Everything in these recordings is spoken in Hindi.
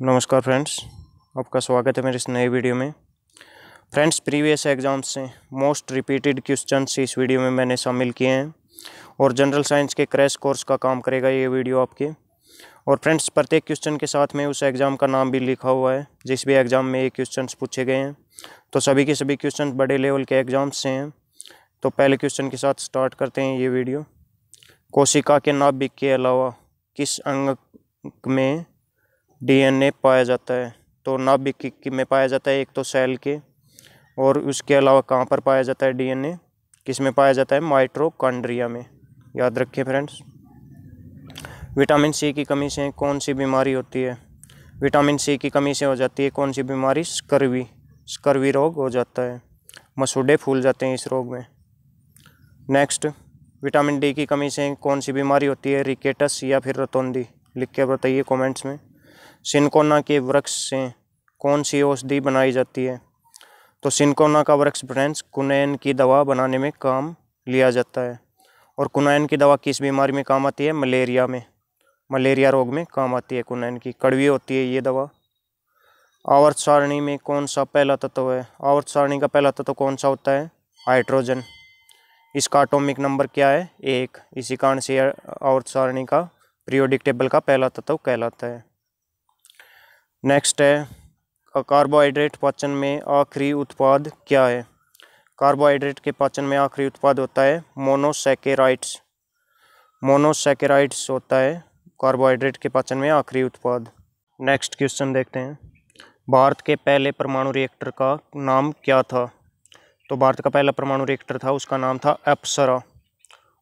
नमस्कार फ्रेंड्स आपका स्वागत है मेरे इस नए वीडियो में फ्रेंड्स प्रीवियस एग्ज़ाम्स से मोस्ट रिपीटेड क्वेश्चंस इस वीडियो में मैंने शामिल किए हैं और जनरल साइंस के क्रैश कोर्स का काम करेगा ये वीडियो आपके और फ्रेंड्स प्रत्येक क्वेश्चन के साथ में उस एग्ज़ाम का नाम भी लिखा हुआ है जिस भी एग्ज़ाम में ये क्वेश्चन पूछे गए हैं तो सभी के सभी क्वेश्चन बड़े लेवल के एग्जाम्स से हैं तो पहले क्वेश्चन के साथ स्टार्ट करते हैं ये वीडियो कोशिका के नाभिक के अलावा किस अंग में डीएनए पाया जाता है तो नाभिक में पाया जाता है एक तो सेल के और उसके अलावा कहाँ पर पाया जाता है डीएनए किस में पाया जाता है माइट्रोकांड्रिया में याद रखिए फ्रेंड्स विटामिन सी की कमी से कौन सी बीमारी होती है विटामिन सी की कमी से हो जाती है कौन सी बीमारी स्कर्वी स्कर्वी रोग हो जाता है मसूडे फूल जाते हैं इस रोग में नेक्स्ट विटामिन डी की कमी से कौन सी बीमारी होती है रिकेटस या फिर रतौंदी लिख के बताइए कमेंट्स में सिनकोना के वृक्ष से कौन सी औषधि बनाई जाती है तो सिनकोना का वृक्ष ब्रांच कुनैन की दवा बनाने में काम लिया जाता है और कुनैन की दवा किस बीमारी में काम आती है मलेरिया में मलेरिया रोग में काम आती है कुनैन की कड़वी होती है ये दवा आवर्त सारणी में कौन सा पहला तत्व है आवर्त सारणी का पहला तत्व कौन सा होता है हाइड्रोजन इसका आटोमिक नंबर क्या है एक इसी कारण से आवर्त सारणी का प्रियोडिक टेबल का पहला तत्व कहलाता है नेक्स्ट है कार्बोहाइड्रेट पाचन में आखिरी उत्पाद क्या है कार्बोहाइड्रेट के पाचन में आखिरी उत्पाद होता है मोनोसेकेराइड्स मोनोसेकेराइड्स होता है कार्बोहाइड्रेट के पाचन में आखिरी उत्पाद नेक्स्ट क्वेश्चन देखते हैं भारत के पहले परमाणु रिएक्टर का नाम क्या था तो भारत का पहला परमाणु रिएक्टर था उसका नाम था अप्सरा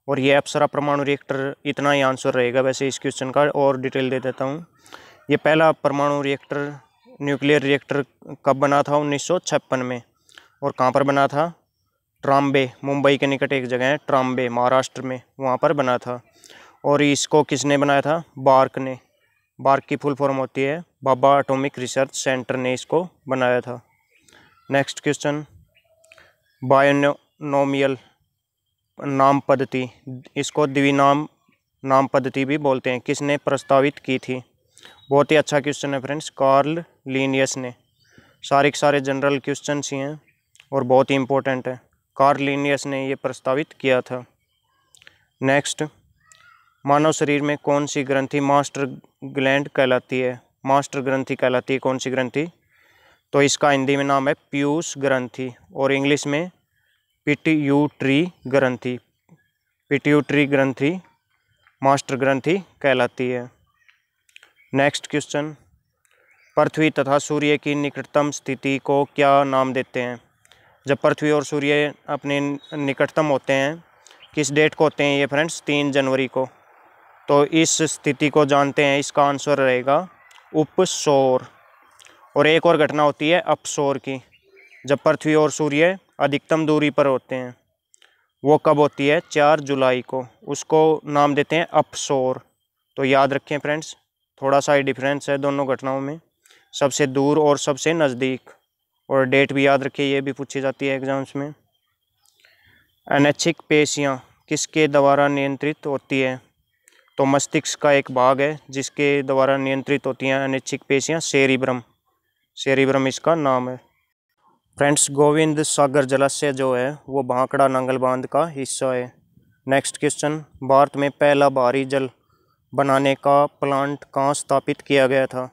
और ये अप्सरा परमाणु रिएक्टर इतना ही आंसर रहेगा वैसे इस क्वेश्चन का और डिटेल दे देता हूँ ये पहला परमाणु रिएक्टर न्यूक्लियर रिएक्टर कब बना था उन्नीस में और कहाँ पर बना था ट्राम्बे मुंबई के निकट एक जगह है ट्राम्बे महाराष्ट्र में वहाँ पर बना था और इसको किसने बनाया था बार्क ने बार्क की फुल फॉर्म होती है बाबा एटॉमिक रिसर्च सेंटर ने इसको बनाया था नेक्स्ट क्वेश्चन बायोनोमियल नाम पद्धति इसको द्विनाम नाम पद्धति भी बोलते हैं किसने प्रस्तावित की थी बहुत ही अच्छा क्वेश्चन है फ्रेंड्स कार्ल लीनियस ने सारे के सारे जनरल क्वेश्चन ही हैं और बहुत ही इम्पोर्टेंट है कार्ल लीनियस ने ये प्रस्तावित किया था नेक्स्ट मानव शरीर में कौन सी ग्रंथि मास्टर ग्लैंड कहलाती है मास्टर ग्रंथि कहलाती है कौन सी ग्रंथि तो इसका हिंदी में नाम है प्यूस ग्रंथि और इंग्लिश में पिट्यूट्री ग्रंथि पिट्यूट्री ग्रंथि मास्टर ग्रंथि कहलाती है नेक्स्ट क्वेश्चन पृथ्वी तथा सूर्य की निकटतम स्थिति को क्या नाम देते हैं जब पृथ्वी और सूर्य अपने निकटतम होते हैं किस डेट को होते हैं ये फ्रेंड्स तीन जनवरी को तो इस स्थिति को जानते हैं इसका आंसर रहेगा उपशोर और एक और घटना होती है अपशोर की जब पृथ्वी और सूर्य अधिकतम दूरी पर होते हैं वो कब होती है चार जुलाई को उसको नाम देते हैं अपशोर तो याद रखें फ्रेंड्स थोड़ा सा ही डिफरेंस है दोनों घटनाओं में सबसे दूर और सबसे नज़दीक और डेट भी याद रखिए ये भी पूछी जाती है एग्ज़ाम्स में अनैच्छिक पेशियाँ किसके द्वारा नियंत्रित होती है तो मस्तिष्क का एक भाग है जिसके द्वारा नियंत्रित होती हैं अनैच्छिक पेशियाँ शेरीब्रम शेरीब्रम इसका नाम है फ्रेंड्स गोविंद सागर जलाशय जो है वो भांकड़ा नंगल बांध का हिस्सा है नेक्स्ट क्वेश्चन भारत में पहला भारी जल बनाने का प्लांट कहाँ स्थापित किया गया था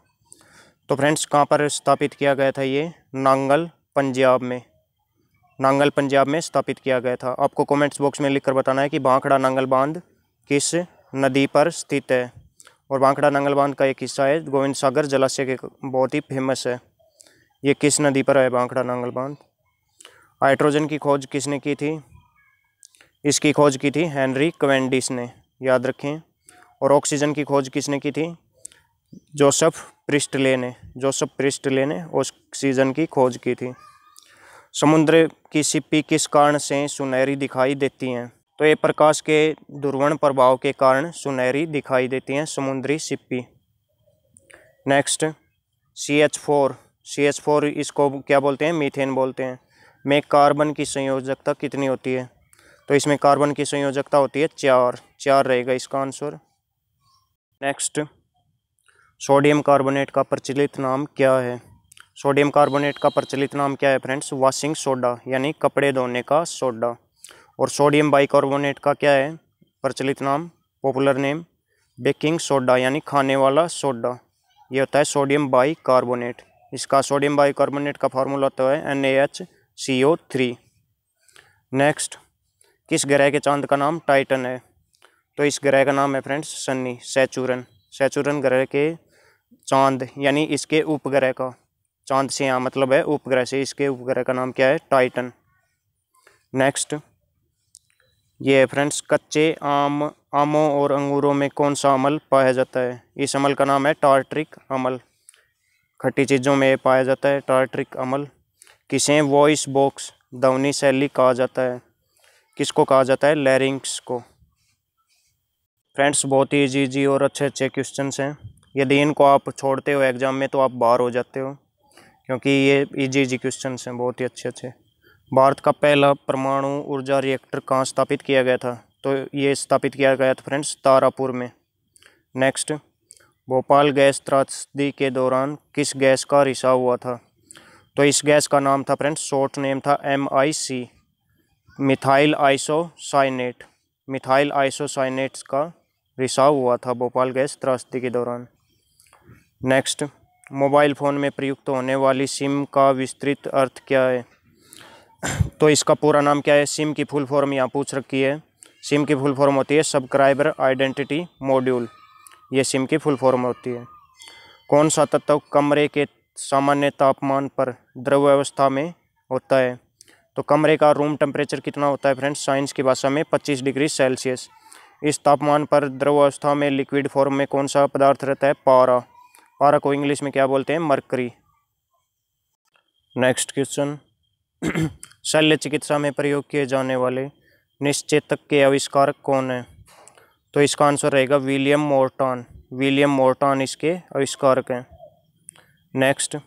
तो फ्रेंड्स कहाँ पर स्थापित किया गया था ये नांगल पंजाब में नांगल पंजाब में स्थापित किया गया था आपको कमेंट्स बॉक्स में लिखकर बताना है कि बांकड़ा नांगल बांध किस नदी पर स्थित है और बांकड़ा नांगल बांध का एक हिस्सा है गोविंद सागर जलाशय के बहुत ही फेमस है ये किस नदी पर है बांकड़ा नांगल बांध हाइड्रोजन की खोज किसने की थी इसकी खोज की थी हैंनरी कवेंडिस ने याद रखें और ऑक्सीजन की खोज किसने की थी जोसफ प्रिस्टले ने जोसफ प्रिस्टले ने ऑक्सीजन की खोज की थी समुद्र की सिप्पी किस कारण से सुनहरी दिखाई देती हैं तो ये प्रकाश के दुर्वण प्रभाव के कारण सुनहरी दिखाई देती हैं समुद्री सिप्पी next C H four C H four इसको क्या बोलते हैं मीथेन बोलते हैं में कार्बन की संयोजकता कितनी होती है तो इसमें कार्बन की संयोजकता होती है चार चार रहेगा इसका आंसर नेक्स्ट सोडियम कार्बोनेट का प्रचलित नाम क्या है सोडियम कार्बोनेट का प्रचलित नाम क्या है फ्रेंड्स वॉशिंग सोडा यानी कपड़े धोने का सोडा और सोडियम बाइकार्बोनेट का क्या है प्रचलित नाम पॉपुलर नेम बेकिंग सोडा यानी खाने वाला सोडा ये होता है सोडियम बाइकार्बोनेट इसका सोडियम बाइकार्बोनेट का फार्मूला होता तो है N A H C O three next किस ग्रह के चांद का नाम टाइटन है तो इस ग्रह का नाम है फ्रेंड्स सन्नी सैचूरन सैचूरन ग्रह के चांद यानी इसके उपग्रह का चांद से यहाँ मतलब है उपग्रह से इसके उपग्रह का नाम क्या है टाइटन नेक्स्ट ये है फ्रेंड्स कच्चे आम आमों और अंगूरों में कौन सा अमल पाया जाता है इस अमल का नाम है टार्ट्रिक अमल खट्टी चीज़ों में पाया जाता है टार्ट्रिक अमल किसे वॉइस बॉक्स दौनी शैली कहा जाता है किसको कहा जाता है लैरिंग्स को फ्रेंड्स बहुत ही ईजी ईजी और अच्छे अच्छे क्वेश्चन हैं यदि इनको आप छोड़ते हो एग्ज़ाम में तो आप बाहर हो जाते हो क्योंकि ये ईजी ईजी क्वेश्चन हैं बहुत ही अच्छे अच्छे भारत का पहला परमाणु ऊर्जा रिएक्टर कहाँ स्थापित किया गया था तो ये स्थापित किया गया था फ्रेंड्स तारापुर में नेक्स्ट भोपाल गैस त्रासदी के दौरान किस गैस का रिसाव हुआ था तो इस गैस का नाम था फ्रेंड्स शॉर्ट नेम था M I C methyl isocyanate methyl isocyanates का रिसाव हुआ था भोपाल गैस त्रासदी के दौरान नेक्स्ट मोबाइल फ़ोन में प्रयुक्त होने वाली सिम का विस्तृत अर्थ क्या है तो इसका पूरा नाम क्या है सिम की फुल फॉर्म यहाँ पूछ रखी है सिम की फुल फॉर्म होती है सब्सक्राइबर आइडेंटिटी मॉड्यूल ये सिम की फुल फॉर्म होती है कौन सा तत्व कमरे के सामान्य तापमान पर द्रव अवस्था में होता है तो कमरे का रूम टेम्परेचर कितना होता है फ्रेंड्स साइंस की भाषा में 25 डिग्री सेल्सियस इस तापमान पर द्रवावस्था में लिक्विड फॉर्म में कौन सा पदार्थ रहता है पारा पारा को इंग्लिश में क्या बोलते हैं मरकरी नेक्स्ट क्वेश्चन शल्य चिकित्सा में प्रयोग किए जाने वाले निश्चेतक के आविष्कारक कौन है तो इसका आंसर रहेगा विलियम मोर्टॉन विलियम मोर्टॉन इसके आविष्कारक हैं नेक्स्ट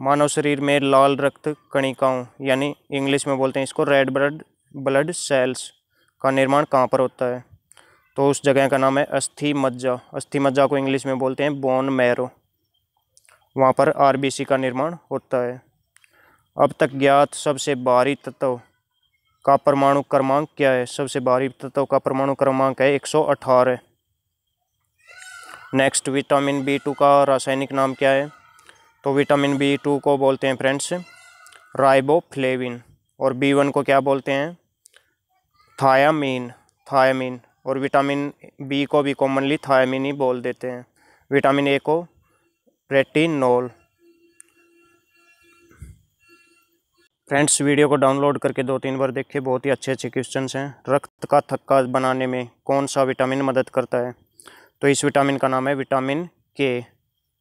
मानव शरीर में लाल रक्त कणिकाओं यानी इंग्लिश में बोलते हैं इसको रेड ब्लड ब्लड सेल्स का निर्माण कहाँ पर होता है तो उस जगह का नाम है अस्थि मज्जा अस्थि मज्जा को इंग्लिश में बोलते हैं बोन मैरो वहाँ पर आरबीसी का निर्माण होता है अब तक ज्ञात सबसे भारी तत्व का परमाणु क्रमांक क्या है सबसे भारी तत्व का परमाणु क्रमांक है एक नेक्स्ट विटामिन बी टू का रासायनिक नाम क्या है तो विटामिन बी टू को बोलते हैं फ्रेंड्स राइबोफ्लेविन और बी वन को क्या बोलते हैं थायामीन थायामीन और विटामिन बी को भी कॉमनली थायमिन ही बोल देते हैं विटामिन ए को रेटिनोल फ्रेंड्स वीडियो को डाउनलोड करके दो तीन बार देखिए बहुत ही अच्छे अच्छे क्वेश्चन हैं रक्त का थक्का बनाने में कौन सा विटामिन मदद करता है तो इस विटामिन का नाम है विटामिन के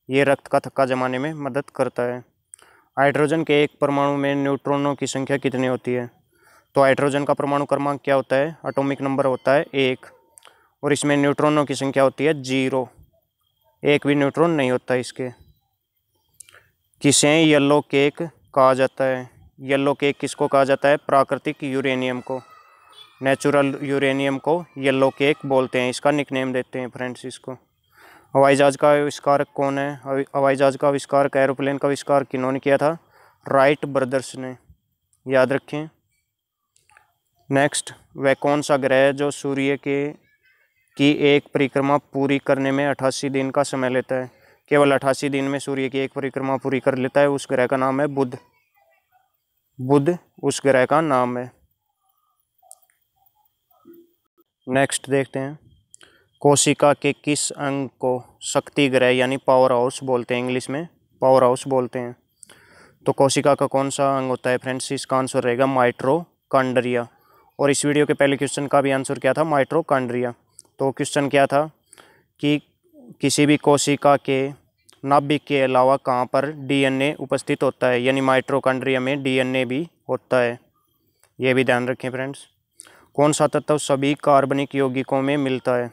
ये रक्त का थक्का जमाने में मदद करता है हाइड्रोजन के एक परमाणु में न्यूट्रॉनों की संख्या कितनी होती है तो हाइड्रोजन का परमाणु क्रमांक क्या होता है अटोमिक नंबर होता है एक और इसमें न्यूट्रॉनों की संख्या होती है जीरो एक भी न्यूट्रॉन नहीं होता इसके किसे येलो केक कहा जाता है येलो केक किसको कहा जाता है प्राकृतिक यूरेनियम को नेचुरल यूरेनियम को येलो केक बोलते हैं इसका निकनेम देते हैं फ्रेंड्स इसको हवाई जहाज़ का आविष्कार कौन है हवाई जहाज़ का आविष्कार एरोप्लेन का आविष्कार किन्होंने किया था राइट ब्रदर्स ने याद रखें नेक्स्ट वह कौन सा ग्रह है जो सूर्य के की एक परिक्रमा पूरी करने में अठासी दिन का समय लेता है केवल अठासी दिन में सूर्य की एक परिक्रमा पूरी कर लेता है उस ग्रह का नाम है बुध बुध उस ग्रह का नाम है नेक्स्ट देखते हैं कोशिका के किस अंग को शक्ति ग्रह यानी पावर हाउस बोलते हैं इंग्लिश में पावर हाउस बोलते हैं तो कोशिका का कौन सा अंग होता है फ्रेंड्स इसका आंसर रहेगा कांडरिया और इस वीडियो के पहले क्वेश्चन का भी आंसर क्या था माइट्रोकांड्रिया तो क्वेश्चन क्या था कि किसी भी कोशिका के नाभिक के अलावा कहाँ पर डीएनए उपस्थित होता है यानी माइट्रोकांड्रिया में डीएनए भी होता है ये भी ध्यान रखें फ्रेंड्स कौन सा तत्व सभी कार्बनिक यौगिकों में मिलता है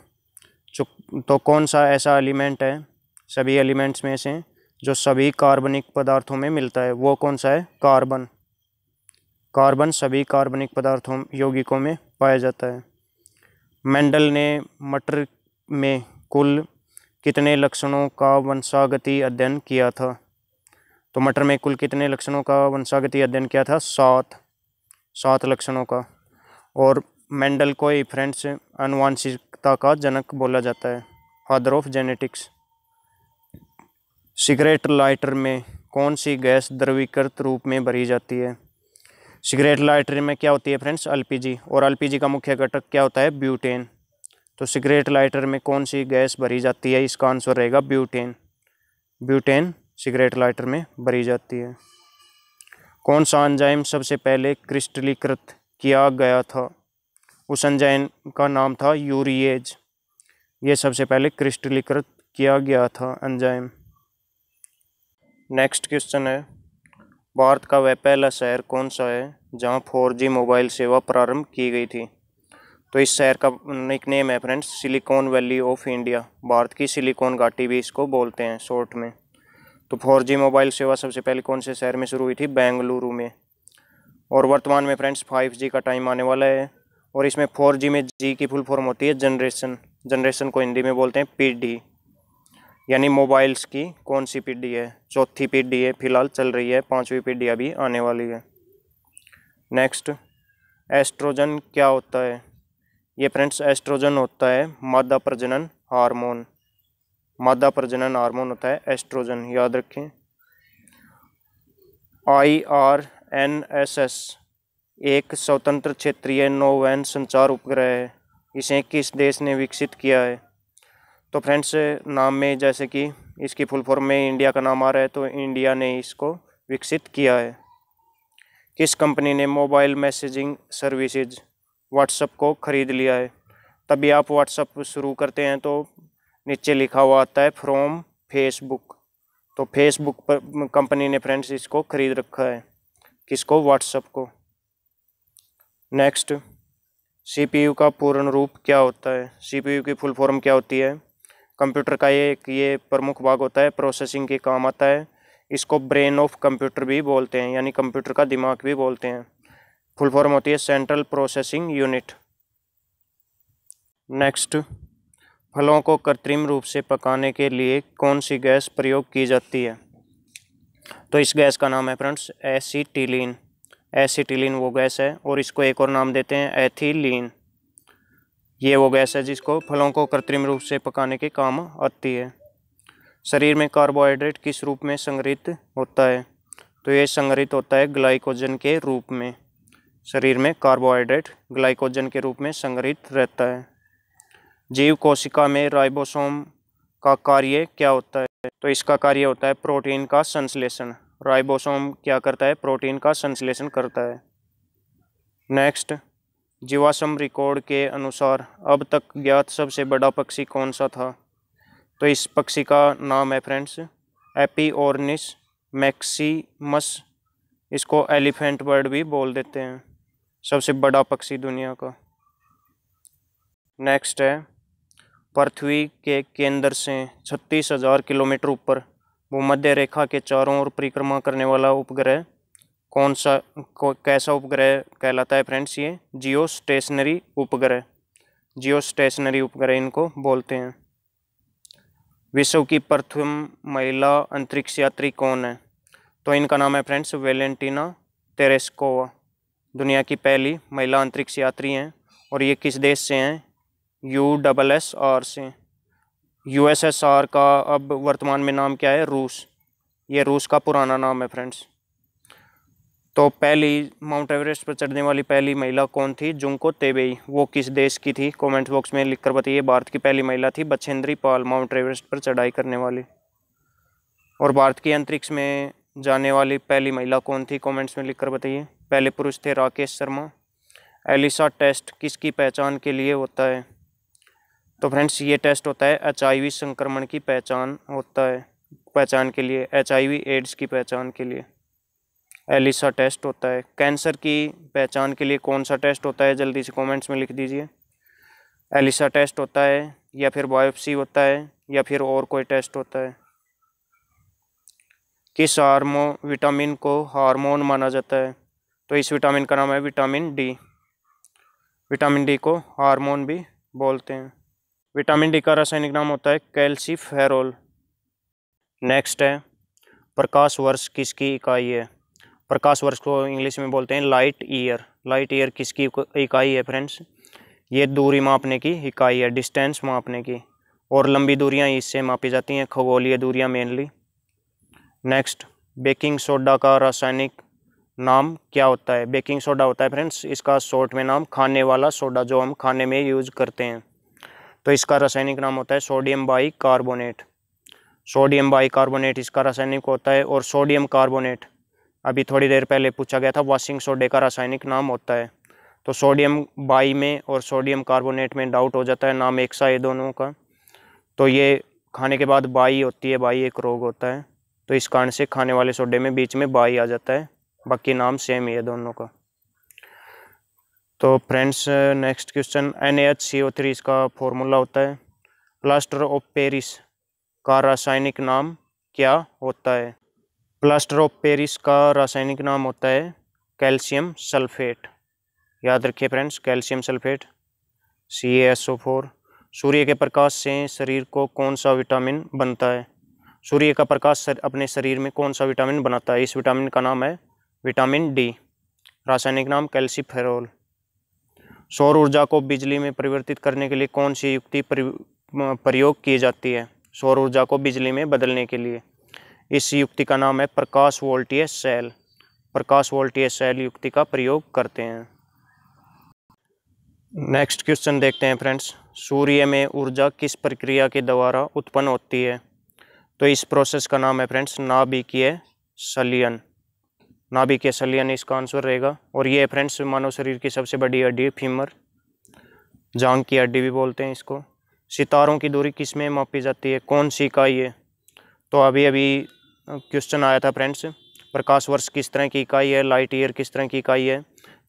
तो कौन सा ऐसा एलिमेंट है सभी एलिमेंट्स में से जो सभी कार्बनिक पदार्थों में मिलता है वो कौन सा है कार्बन कार्बन सभी कार्बनिक पदार्थों यौगिकों में पाया जाता है मेंडल ने मटर में कुल कितने लक्षणों का वंशागति अध्ययन किया था तो मटर में कुल कितने लक्षणों का वंशागति अध्ययन किया था सात सात लक्षणों का और मेंडल को ही फ्रेंड्स अनुवांशिकता का जनक बोला जाता है father of genetics cigarette lighter में कौन सी गैस द्रवीकृत रूप में भरी जाती है सिगरेट लाइटरी में क्या होती है फ्रेंड्स एलपीजी और एलपीजी का मुख्य घटक क्या होता है ब्यूटेन तो सिगरेट लाइटर में कौन सी गैस भरी जाती है इसका आंसर रहेगा ब्यूटेन ब्यूटेन सिगरेट लाइटर में भरी जाती है कौन सा अंजाइम सबसे पहले क्रिस्टलीकृत किया गया था उस अंजाइम का नाम था यूरिएज ये सबसे पहले क्रिस्टलीकृत किया गया था अंजाइम नेक्स्ट क्वेश्चन है भारत का वह पहला शहर कौन सा है जहाँ फोर जी मोबाइल सेवा प्रारंभ की गई थी तो इस शहर का निक नेम है friends Silicon Valley of India भारत की सिलिकॉन घाटी भी इसको बोलते हैं शॉर्ट में तो फोर जी मोबाइल सेवा सबसे पहले कौन से शहर में शुरू हुई थी बेंगलुरु में और वर्तमान में फ्रेंड्स फाइव जी का टाइम आने वाला है और इसमें फोर जी में जी की फुल फॉर्म होती है जनरेशन जनरेशन को हिंदी में बोलते हैं पीढ़ी यानी मोबाइल्स की कौन सी पीढ़ी है चौथी पीढ़ी है फिलहाल चल रही है पांचवी पीढ़ी अभी आने वाली है नेक्स्ट एस्ट्रोजन क्या होता है ये फ्रेंड्स एस्ट्रोजन होता है मादा प्रजनन हार्मोन मादा प्रजनन हार्मोन होता है एस्ट्रोजन याद रखें I R N S S एक स्वतंत्र क्षेत्रीय नोवैन संचार उपग्रह है इसे किस देश ने विकसित किया है तो फ्रेंड्स नाम में जैसे कि इसकी फुल फॉर्म में इंडिया का नाम आ रहा है तो इंडिया ने इसको विकसित किया है किस कंपनी ने मोबाइल मैसेजिंग सर्विसेज व्हाट्सअप को ख़रीद लिया है तभी आप व्हाट्सअप शुरू करते हैं तो नीचे लिखा हुआ आता है फ्रॉम फेसबुक तो फेसबुक पर कंपनी ने फ्रेंड्स इसको ख़रीद रखा है किसको व्हाट्सअप को नेक्स्ट सीपीयू का पूर्ण रूप क्या होता है सीपीयू की फुल फॉर्म क्या होती है कंप्यूटर का एक ये प्रमुख भाग होता है प्रोसेसिंग के काम आता है इसको ब्रेन ऑफ कंप्यूटर भी बोलते हैं यानी कंप्यूटर का दिमाग भी बोलते हैं फुल फॉर्म होती है सेंट्रल प्रोसेसिंग यूनिट नेक्स्ट फलों को कृत्रिम रूप से पकाने के लिए कौन सी गैस प्रयोग की जाती है तो इस गैस का नाम है फ्रेंड्स एसीटिलीन एसीटिलीन वो गैस है और इसको एक और नाम देते हैं एथिलीन ये वो गैस है जिसको फलों को कृत्रिम रूप से पकाने के काम आती है शरीर में कार्बोहाइड्रेट किस रूप में संग्रहित होता है तो ये संग्रहित होता है ग्लाइकोजन के रूप में शरीर में कार्बोहाइड्रेट ग्लाइकोजन के रूप में संग्रहित रहता है जीव कोशिका में राइबोसोम का कार्य क्या होता है तो इसका कार्य होता है प्रोटीन का संश्लेषण राइबोसोम क्या करता है प्रोटीन का संश्लेषण करता है नेक्स्ट जीवाश्म रिकॉर्ड के अनुसार अब तक ज्ञात सबसे बड़ा पक्षी कौन सा था तो इस पक्षी का नाम है फ्रेंड्स एपी मैक्सीमस इसको एलिफेंट बर्ड भी बोल देते हैं सबसे बड़ा पक्षी दुनिया का नेक्स्ट है पृथ्वी के केंद्र से छत्तीस हज़ार किलोमीटर ऊपर भूमध्य रेखा के चारों ओर परिक्रमा करने वाला उपग्रह कौन सा को, कैसा उपग्रह कहलाता है फ्रेंड्स ये जियो स्टेशनरी उपग्रह जियो स्टेशनरी उपग्रह इनको बोलते हैं विश्व की प्रथम महिला अंतरिक्ष यात्री कौन है तो इनका नाम है फ्रेंड्स वेलेंटिना तेरेस्कोवा दुनिया की पहली महिला अंतरिक्ष यात्री हैं और ये किस देश से हैं यू डबल एस आर से आर का अब वर्तमान में नाम क्या है रूस ये रूस का पुराना नाम है फ्रेंड्स तो पहली माउंट एवरेस्ट पर चढ़ने वाली पहली महिला कौन थी जुंको तेबेई वो किस देश की थी कमेंट बॉक्स में लिखकर बताइए भारत की पहली महिला थी बछेंद्री पाल माउंट एवरेस्ट पर चढ़ाई करने वाली और भारत की अंतरिक्ष में जाने वाली पहली महिला कौन थी कमेंट्स में लिखकर बताइए पहले पुरुष थे राकेश शर्मा एलिसा टेस्ट किसकी पहचान के लिए होता है तो फ्रेंड्स ये टेस्ट होता है एच संक्रमण की पहचान होता है पहचान के लिए एच एड्स की पहचान के लिए एलिसा टेस्ट होता है कैंसर की पहचान के लिए कौन सा टेस्ट होता है जल्दी से कमेंट्स में लिख दीजिए एलिसा टेस्ट होता है या फिर बायोप्सी होता है या फिर और कोई टेस्ट होता है किस हारमो विटामिन को हार्मोन माना जाता है तो इस विटामिन का नाम है विटामिन डी विटामिन डी को हार्मोन भी बोलते हैं विटामिन डी का रासायनिक नाम होता है कैल्सीफेरोल नेक्स्ट है प्रकाश वर्ष किसकी इकाई है प्रकाश वर्ष को इंग्लिश में बोलते हैं लाइट ईयर लाइट ईयर किसकी इकाई है फ्रेंड्स ये दूरी मापने की इकाई है डिस्टेंस मापने की और लंबी दूरियां इससे मापी जाती हैं खगोलीय दूरियां मेनली नेक्स्ट बेकिंग सोडा का रासायनिक नाम क्या होता है बेकिंग सोडा होता है फ्रेंड्स इसका शॉर्ट में नाम खाने वाला सोडा जो हम खाने में यूज करते हैं तो इसका रासायनिक नाम होता है sodium bicarbonate sodium bicarbonate इसका रासायनिक होता है और सोडियम कार्बोनेट अभी थोड़ी देर पहले पूछा गया था वॉशिंग सोडे का रासायनिक नाम होता है तो सोडियम बाई में और सोडियम कार्बोनेट में डाउट हो जाता है नाम एक सा है दोनों का तो ये खाने के बाद बाई होती है बाई एक रोग होता है तो इस कारण से खाने वाले सोडे में बीच में बाई आ जाता है बाकी नाम सेम ही है दोनों का तो friends next question N H C O three इसका फॉर्मूला होता है प्लास्टर ऑफ पेरिस का रासायनिक नाम क्या होता है प्लास्टर ऑफ पेरिस का रासायनिक नाम होता है कैल्शियम सल्फेट याद रखिए friends calcium sulphate C S O four सूर्य के प्रकाश से शरीर को कौन सा विटामिन बनता है सूर्य का प्रकाश अपने शरीर में कौन सा विटामिन बनाता है इस विटामिन का नाम है विटामिन डी रासायनिक नाम फेरोल सौर ऊर्जा को बिजली में परिवर्तित करने के लिए कौन सी युक्ति प्रयोग की जाती है सौर ऊर्जा को बिजली में बदलने के लिए इस युक्ति का नाम है प्रकाश वोल्टीय सेल प्रकाश वोल्टीय सेल युक्ति का प्रयोग करते हैं नेक्स्ट क्वेश्चन देखते हैं फ्रेंड्स सूर्य में ऊर्जा किस प्रक्रिया के द्वारा उत्पन्न होती है तो इस प्रोसेस का नाम है फ्रेंड्स नाभिकीय सलियन नाभिकीय सलियन इसका आंसर रहेगा और ये फ्रेंड्स मानव शरीर की सबसे बड़ी हड्डी फीमर जांग की हड्डी भी बोलते हैं इसको सितारों की दूरी किस में मापी जाती है कौन सी इकाई है तो अभी अभी हाँ, क्वेश्चन आया था फ्रेंड्स प्रकाश वर्ष किस तरह की इकाई है लाइट ईयर किस तरह की इकाई है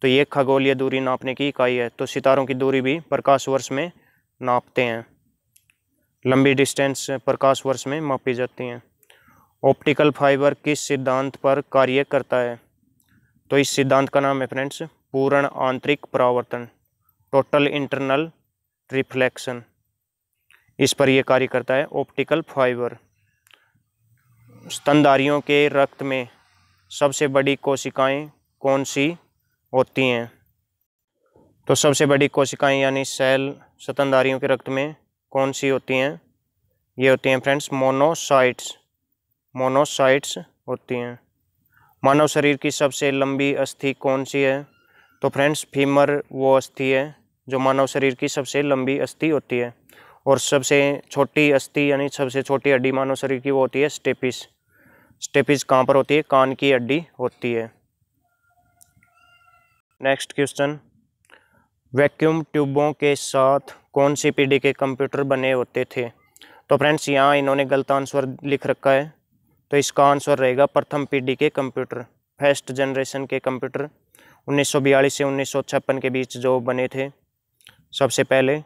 तो ये खगोलीय दूरी नापने की इकाई है तो सितारों की दूरी भी प्रकाश वर्ष में नापते हैं लंबी डिस्टेंस प्रकाश वर्ष में मापी जाती हैं ऑप्टिकल फाइबर किस सिद्धांत पर कार्य करता है तो इस सिद्धांत का नाम है फ्रेंड्स पूर्ण आंतरिक परावर्तन टोटल इंटरनल रिफ्लेक्शन इस पर यह कार्य करता है ऑप्टिकल फाइबर स्तनधारियों के रक्त में सबसे बड़ी कोशिकाएं कौन सी होती हैं तो सबसे बड़ी कोशिकाएं यानी सेल स्तनधारियों के रक्त में कौन सी होती हैं ये होती हैं फ्रेंड्स मोनोसाइट्स मोनोसाइट्स होती हैं मानव शरीर की सबसे लंबी अस्थि कौन सी है तो फ्रेंड्स फीमर वो अस्थि है जो मानव शरीर की सबसे लंबी अस्थि होती है और सबसे छोटी अस्थि यानी सबसे छोटी हड्डी मानव शरीर की वो होती है स्टेपिस स्टेपिज कहाँ पर होती है कान की हड्डी होती है नेक्स्ट क्वेश्चन वैक्यूम ट्यूबों के साथ कौन सी पीढ़ी के कंप्यूटर बने होते थे तो फ्रेंड्स यहाँ इन्होंने गलत आंसर लिख रखा है तो इसका आंसर रहेगा प्रथम पीढ़ी के कंप्यूटर फर्स्ट जनरेशन के कंप्यूटर 1942 से उन्नीस के बीच जो बने थे सबसे पहले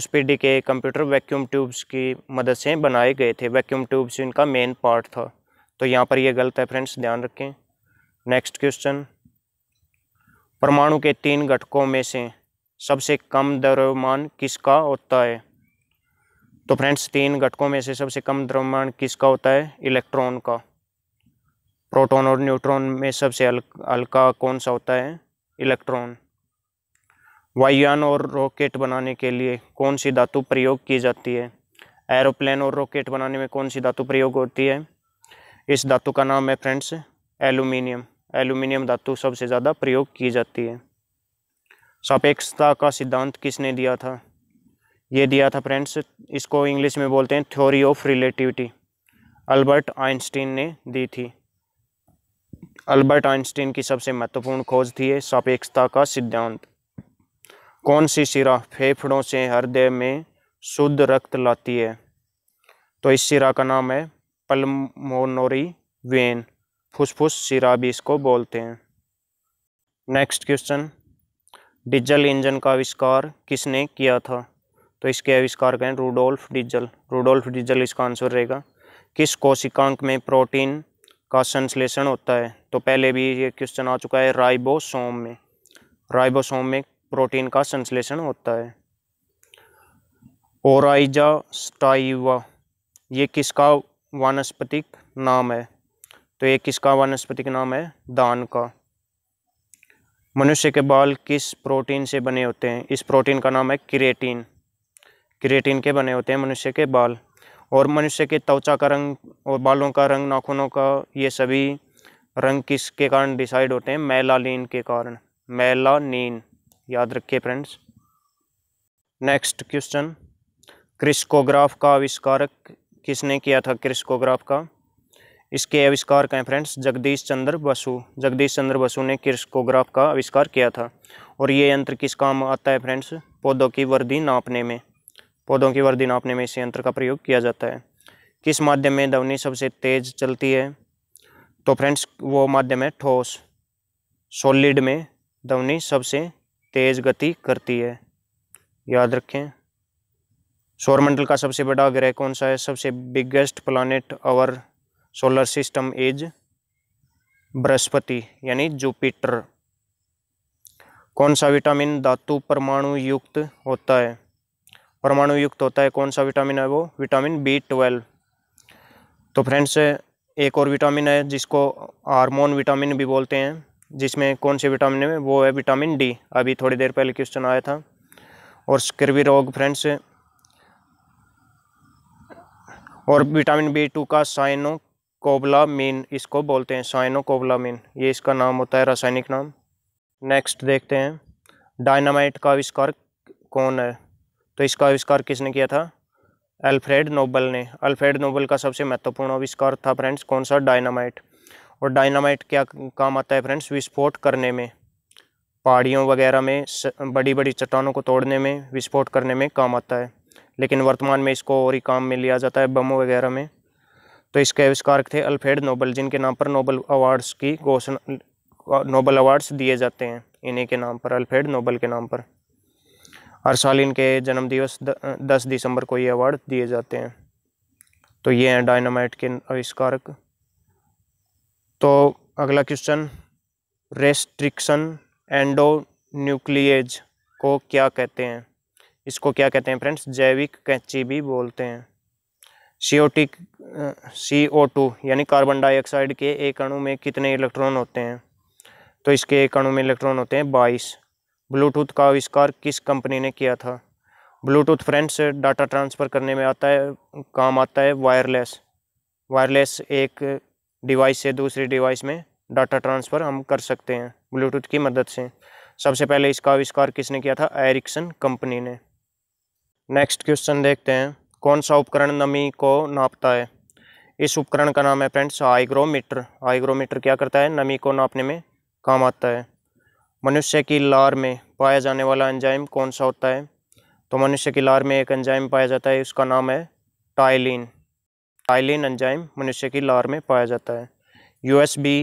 उस पीढ़ी के कंप्यूटर वैक्यूम ट्यूब्स की मदद से बनाए गए थे वैक्यूम ट्यूब्स इनका मेन पार्ट था तो यहाँ पर ये गलत है फ्रेंड्स ध्यान रखें नेक्स्ट क्वेश्चन परमाणु के तीन घटकों में से सबसे कम द्रव्यमान किसका होता है तो फ्रेंड्स तीन घटकों में से सबसे कम द्रव्यमान किसका होता है इलेक्ट्रॉन का प्रोटॉन और न्यूट्रॉन में सबसे हल्का कौन सा होता है इलेक्ट्रॉन वायुयान और रॉकेट बनाने के लिए कौन सी धातु प्रयोग की जाती है एरोप्लेन और रॉकेट बनाने में कौन सी धातु प्रयोग होती है इस धातु का नाम है फ्रेंड्स एल्यूमिनियम एल्यूमिनियम धातु सबसे ज़्यादा प्रयोग की जाती है सापेक्षता का सिद्धांत किसने दिया था ये दिया था फ्रेंड्स इसको इंग्लिश में बोलते हैं theory of relativity Albert Einstein ने दी थी अल्बर्ट आइंस्टीन की सबसे महत्वपूर्ण खोज थी है सापेक्षता का सिद्धांत कौन सी सिरा फेफड़ों से हृदय में शुद्ध रक्त लाती है तो इस सिरा का नाम है पल्मोनरी वेन फुसफुस सिरा भी इसको बोलते हैं नेक्स्ट क्वेश्चन डीजल इंजन का आविष्कार किसने किया था तो इसके आविष्कार कहें रूडोल्फ डीजल रूडोल्फ डीजल इसका आंसर रहेगा किस कोशिकांक में प्रोटीन का संश्लेषण होता है तो पहले भी ये क्वेश्चन आ चुका है राइबोसोम में राइबोसोम में प्रोटीन का संश्लेषण होता है ओराइजा स्टाइवा ये किसका वानस्पतिक नाम है तो ये किसका वानस्पतिक नाम है दान का मनुष्य के बाल किस प्रोटीन से बने होते हैं इस प्रोटीन का नाम है किरेटीन क्रिएटिन के बने होते हैं मनुष्य के बाल और मनुष्य के त्वचा का रंग और बालों का रंग नाखूनों का ये सभी रंग किसके कारण डिसाइड होते हैं मेलानिन के कारण मेलानिन याद रखिए फ्रेंड्स नेक्स्ट क्वेश्चन क्रिस्कोग्राफ का आविष्कारक किसने किया था क्रिस्कोग्राफ का इसके आविष्कार का फ्रेंड्स जगदीश चंद्र बसु जगदीश चंद्र बसु ने क्रिस्कोग्राफ का आविष्कार किया था और ये यंत्र किस काम आता है फ्रेंड्स पौधों की वर्दी नापने में पौधों की वर्दी नापने में इस यंत्र का प्रयोग किया जाता है किस माध्यम में ध्वनि सबसे तेज चलती है तो फ्रेंड्स वो माध्यम है ठोस सॉलिड में ध्वनि सबसे तेज़ गति करती है याद रखें सौरमंडल का सबसे बड़ा ग्रह कौन सा है सबसे biggest planet our solar system is बृहस्पति यानी जुपिटर कौन सा विटामिन धातु परमाणु युक्त होता है परमाणु युक्त होता है कौन सा विटामिन है वो विटामिन बी ट्वेल्व तो फ्रेंड्स एक और विटामिन है जिसको हार्मोन विटामिन भी बोलते हैं जिसमें कौन से विटामिन है वो है विटामिन डी अभी थोड़ी देर पहले क्वेश्चन आया था और स्कर्वी रोग फ्रेंड्स और विटामिन बी टू का साइनो मीन इसको बोलते हैं साइनो मीन ये इसका नाम होता है रासायनिक नाम नेक्स्ट देखते हैं डायनामाइट का आविष्कार कौन है तो इसका आविष्कार किसने किया था अल्फ्रेड नोबल ने अल्फ्रेड नोबल का सबसे महत्वपूर्ण आविष्कार था फ्रेंड्स कौन सा डायनामाइट और डायनामाइट क्या काम आता है फ्रेंड्स विस्फोट करने में पहाड़ियों वगैरह में बड़ी बड़ी चट्टानों को तोड़ने में विस्फोट करने में काम आता है लेकिन वर्तमान में इसको और ही काम में लिया जाता है बमों वगैरह में तो इसके आविष्कारक थे अल्फ्रेड नोबल जिनके नाम पर नोबल अवार्ड्स की घोषणा नोबल अवार्ड्स दिए जाते हैं इन्हीं के नाम पर अल्फ्रेड नोबल के नाम पर हर साल इनके जन्मदिवस दस दिसंबर को ये अवार्ड दिए जाते हैं तो ये हैं डायनामाइट के आविष्कारक तो अगला क्वेश्चन रेस्ट्रिक्शन एंडो न्यूक्लिएज को क्या कहते हैं इसको क्या कहते हैं फ्रेंड्स जैविक कैंची भी बोलते हैं C O T C O two यानी कार्बन डाइऑक्साइड के एक अणु में कितने इलेक्ट्रॉन होते हैं तो इसके एक अणु में इलेक्ट्रॉन होते हैं बाईस ब्लूटूथ का आविष्कार किस कंपनी ने किया था ब्लूटूथ फ्रेंड्स डाटा ट्रांसफ़र करने में आता है काम आता है वायरलेस वायरलेस एक डिवाइस से दूसरी डिवाइस में डाटा ट्रांसफ़र हम कर सकते हैं ब्लूटूथ की मदद से सबसे पहले इसका आविष्कार किसने किया था एरिक्सन कंपनी ने नेक्स्ट क्वेश्चन देखते हैं कौन सा उपकरण नमी को नापता है इस उपकरण का नाम है फ्रेंड्स हाइग्रोमीटर हाइग्रोमीटर क्या करता है नमी को नापने में काम आता है मनुष्य की लार में पाया जाने वाला एंजाइम कौन सा होता है तो मनुष्य की लार में एक एंजाइम पाया जाता है उसका नाम है टाइलिन टाइलिन एंजाइम मनुष्य की लार में पाया जाता है यूएसबी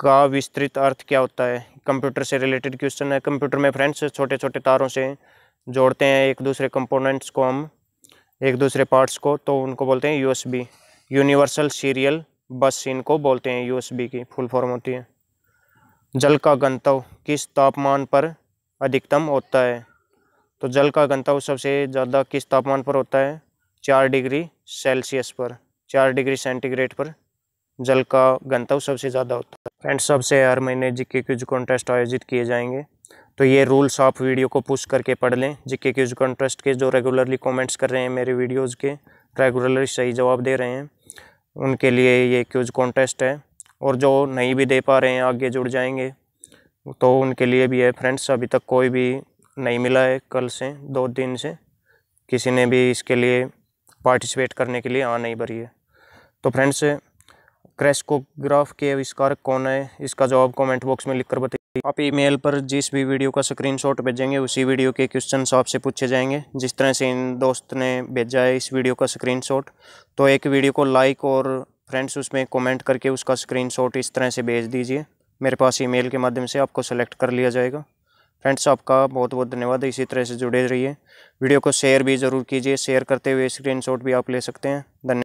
का विस्तृत अर्थ क्या होता है कंप्यूटर से रिलेटेड क्वेश्चन है कंप्यूटर में फ्रेंड्स छोटे छोटे तारों से जोड़ते हैं एक दूसरे कंपोनेंट्स को हम एक दूसरे पार्ट्स को तो उनको बोलते हैं यूएसबी यूनिवर्सल सीरियल बस इनको बोलते हैं यूएसबी की फुल फॉर्म होती है जल का गंतव किस तापमान पर अधिकतम होता है तो जल का गंतव सबसे ज़्यादा किस तापमान पर होता है चार डिग्री सेल्सियस पर चार डिग्री सेंटीग्रेड पर जल का गंतव सबसे ज़्यादा होता है फ्रेंड्स सबसे हर महीने जी के क्यूज कॉन्टेस्ट आयोजित किए जाएंगे तो ये रूल्स आप वीडियो को पुश करके पढ़ लें जिके क्यूज कंट्रस्ट के जो रेगुलरली कमेंट्स कर रहे हैं मेरे वीडियोज़ के रेगुलरली सही जवाब दे रहे हैं उनके लिए ये क्यूज कॉन्टेस्ट है और जो नहीं भी दे पा रहे हैं आगे जुड़ जाएंगे तो उनके लिए भी है फ्रेंड्स अभी तक कोई भी नहीं मिला है कल से दो दिन से किसी ने भी इसके लिए पार्टिसिपेट करने के लिए आ नहीं भरी है तो फ्रेंड्स क्रैश के आविष्कारक कौन है इसका जवाब कमेंट बॉक्स में लिखकर बताइए आप ईमेल पर जिस भी वीडियो का स्क्रीनशॉट भेजेंगे उसी वीडियो के क्वेश्चन आपसे पूछे जाएंगे जिस तरह से इन दोस्त ने भेजा है इस वीडियो का स्क्रीनशॉट तो एक वीडियो को लाइक और फ्रेंड्स उसमें कमेंट करके उसका स्क्रीनशॉट इस तरह से भेज दीजिए मेरे पास ईमेल के माध्यम से आपको सेलेक्ट कर लिया जाएगा फ्रेंड्स आपका बहुत बहुत धन्यवाद इसी तरह से जुड़े रहिए वीडियो को शेयर भी ज़रूर कीजिए शेयर करते हुए स्क्रीन भी आप ले सकते हैं धन्यवाद